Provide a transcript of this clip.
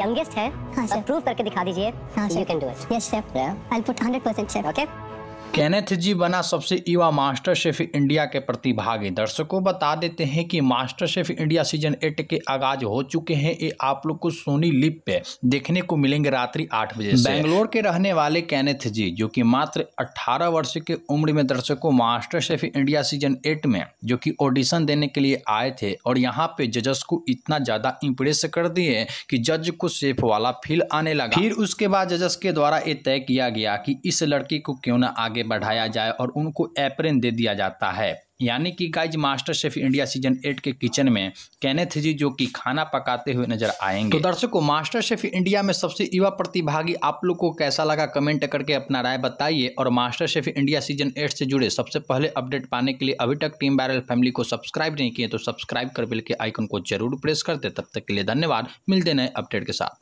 youngest है prove हाँ, करके दिखा दीजिए you can do it yes chef I will put 100% chef okay Kenneth ji बना सबसे युवा मास्टर शेफ इंडिया के प्रतिभागी दर्शकों बता देते हैं कि master chef India season eight के आगाज हो चुके हैं ये आप लोग को सोनी लिप पे देखने को मिलेंगे रात्रि आठ बजे बेंगलोर के रहने वाले कैनेथ जी जो कि मात्र 18 वर्ष के उम्र में दर्शकों master chef India season eight में जो की ऑडिशन देने के लिए आए थे और यहाँ पे जजस को इतना ज्यादा इम्प्रेस कर दिए की जज को शेफ वाला फील आने लगा फिर उसके बाद जजस के द्वारा ये तय किया गया की इस लड़की को क्यों ना आगे आगे बढ़ाया जाए और उनको एप्रेन दे दिया जाता है यानी कि guys master chef India season eight के किचन में कैनेथ जी जो कि खाना पकाते हुए नजर आएंगे तो दर्शकों मास्टर शेफ इंडिया में सबसे युवा प्रतिभागी आप लोग को कैसा लगा कमेंट करके अपना राय बताइए और master chef India season eight से जुड़े सबसे पहले अपडेट पाने के लिए अभी तक टीम वायरल फैमिली को सब्सक्राइब नहीं किए तो सब्सक्राइब कर बिल के आइकन को जरूर प्रेस कर दे तब तक के लिए धन्यवाद मिलते नए अपडेट के साथ